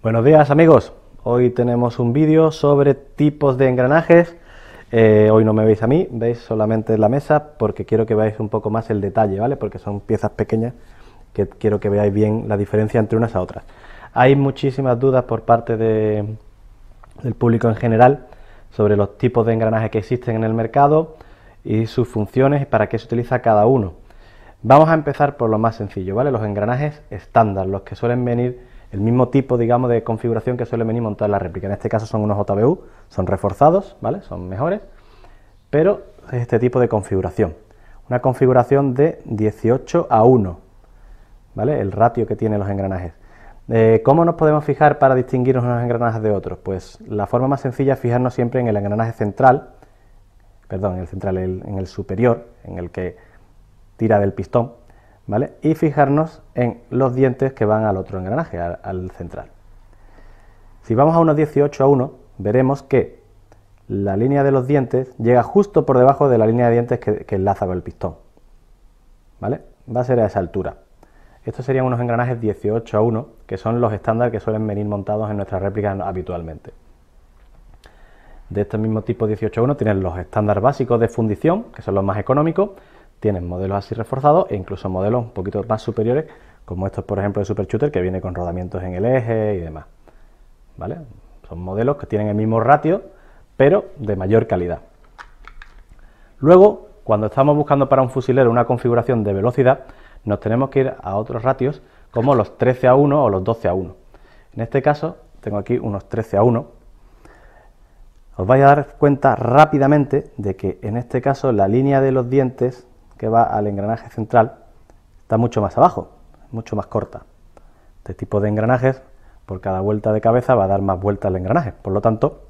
Buenos días amigos, hoy tenemos un vídeo sobre tipos de engranajes. Eh, hoy no me veis a mí, veis solamente la mesa porque quiero que veáis un poco más el detalle, ¿vale? Porque son piezas pequeñas que quiero que veáis bien la diferencia entre unas a otras. Hay muchísimas dudas por parte de, del público en general sobre los tipos de engranajes que existen en el mercado y sus funciones y para qué se utiliza cada uno. Vamos a empezar por lo más sencillo, ¿vale? Los engranajes estándar, los que suelen venir el mismo tipo, digamos, de configuración que suele venir montada la réplica. En este caso son unos JBU, son reforzados, ¿vale? Son mejores, pero es este tipo de configuración. Una configuración de 18 a 1, ¿vale? El ratio que tienen los engranajes. Eh, ¿Cómo nos podemos fijar para distinguir unos engranajes de otros? Pues la forma más sencilla es fijarnos siempre en el engranaje central, perdón, en el central, en el superior, en el que tira del pistón, y fijarnos en los dientes que van al otro engranaje, al, central. Si vamos a unos 18 a 1, veremos que la línea de los dientes llega justo por debajo de la línea de dientes que, enlaza con el pistón. ¿Vale? Va a ser a esa altura. Estos serían unos engranajes 18 a 1, que son los estándares que suelen venir montados en nuestras réplicas habitualmente. De este mismo tipo 18 a 1 tienen los estándares básicos de fundición, que son los más económicos, tienen modelos así reforzados e incluso modelos un poquito más superiores, como estos, por ejemplo, de Super Shooter, que viene con rodamientos en el eje y demás. ¿Vale? Son modelos que tienen el mismo ratio, pero de mayor calidad. Luego, cuando estamos buscando para un fusilero una configuración de velocidad, nos tenemos que ir a otros ratios como los 13 a 1 o los 12 a 1. En este caso, tengo aquí unos 13 a 1. Os vais a dar cuenta rápidamente de que en este caso la línea de los dientes que va al engranaje central está mucho más abajo, mucho más corta. Este tipo de engranajes, por cada vuelta de cabeza, va a dar más vueltas al engranaje. Por lo tanto,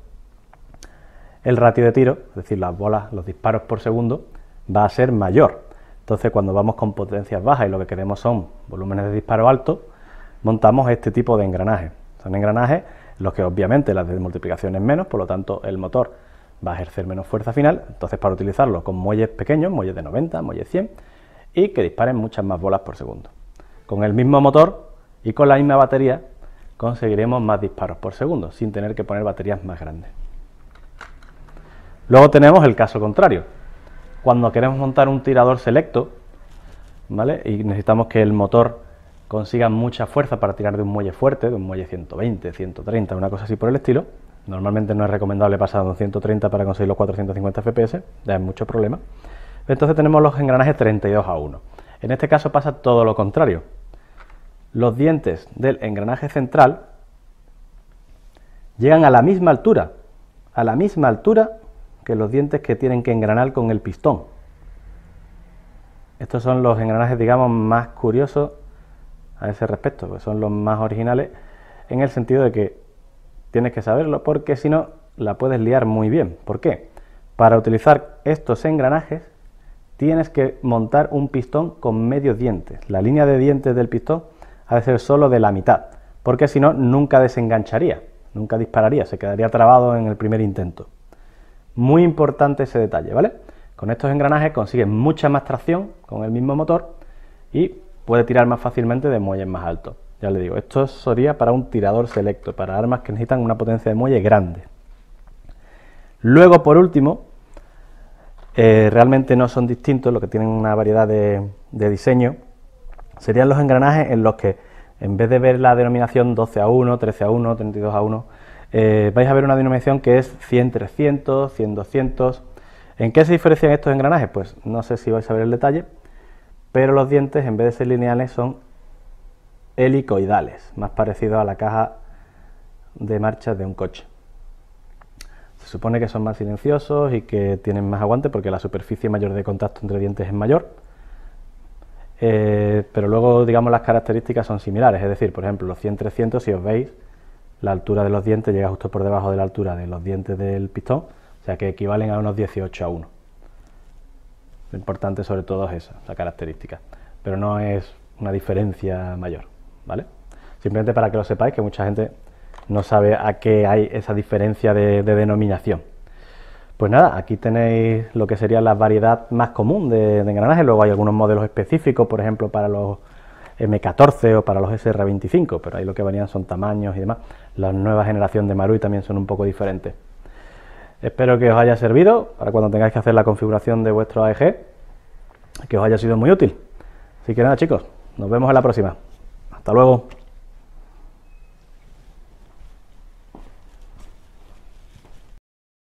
el ratio de tiro, es decir, las bolas, los disparos por segundo, va a ser mayor. Entonces, cuando vamos con potencias bajas y lo que queremos son volúmenes de disparo altos, montamos este tipo de engranajes. Son engranajes los que obviamente las multiplicación es menos, por lo tanto el motor va a ejercer menos fuerza final, entonces para utilizarlo con muelles pequeños, muelles de 90, muelles 100, y que disparen muchas más bolas por segundo. Con el mismo motor y con la misma batería conseguiremos más disparos por segundo, sin tener que poner baterías más grandes. Luego tenemos el caso contrario. Cuando queremos montar un tirador selecto, ¿vale? Y necesitamos que el motor consiga mucha fuerza para tirar de un muelle fuerte, de un muelle 120, 130, una cosa así por el estilo, Normalmente no es recomendable pasar a 130 para conseguir los 450 FPS, ya es mucho problema. Entonces tenemos los engranajes 32 a 1. En este caso pasa todo lo contrario. Los dientes del engranaje central llegan a la misma altura, a la misma altura que los dientes que tienen que engranar con el pistón. Estos son los engranajes, digamos, más curiosos a ese respecto, que pues son los más originales en el sentido de que Tienes que saberlo porque si no, la puedes liar muy bien. ¿Por qué? Para utilizar estos engranajes, tienes que montar un pistón con medio dientes. La línea de dientes del pistón ha de ser solo de la mitad, porque si no, nunca desengancharía, nunca dispararía, se quedaría trabado en el primer intento. Muy importante ese detalle, ¿vale? Con estos engranajes consigues mucha más tracción con el mismo motor y puede tirar más fácilmente de muelles más altos. Ya le digo, esto sería para un tirador selecto, para armas que necesitan una potencia de muelle grande. Luego, por último, eh, realmente no son distintos, lo que tienen una variedad de, diseño, serían los engranajes en los que, en vez de ver la denominación 12 a 1, 13 a 1, 32 a 1, eh, vais a ver una denominación que es 100, 300, 100, 200. ¿En qué se diferencian estos engranajes? Pues no sé si vais a ver el detalle, pero los dientes en vez de ser lineales son helicoidales, más parecido a la caja de marcha de un coche. Se supone que son más silenciosos y que tienen más aguante porque la superficie mayor de contacto entre dientes es mayor. Eh, pero luego, digamos, las características son similares. Es decir, por ejemplo, los 100-300, si os veis, la altura de los dientes llega justo por debajo de la altura de los dientes del pistón, o sea que equivalen a unos 18 a 1. Lo importante sobre todo es esa, la característica. Pero no es una diferencia mayor. ¿vale? Simplemente para que lo sepáis, que mucha gente no sabe a qué hay esa diferencia de, denominación. Pues nada, aquí tenéis lo que sería la variedad más común de, engranaje. Luego hay algunos modelos específicos, por ejemplo, para los M14 o para los SR25, pero ahí lo que varían son tamaños y demás. La nueva generación de Marui también son un poco diferentes. Espero que os haya servido para cuando tengáis que hacer la configuración de vuestro AEG, que os haya sido muy útil. Así que nada chicos, nos vemos en la próxima. Hasta luego.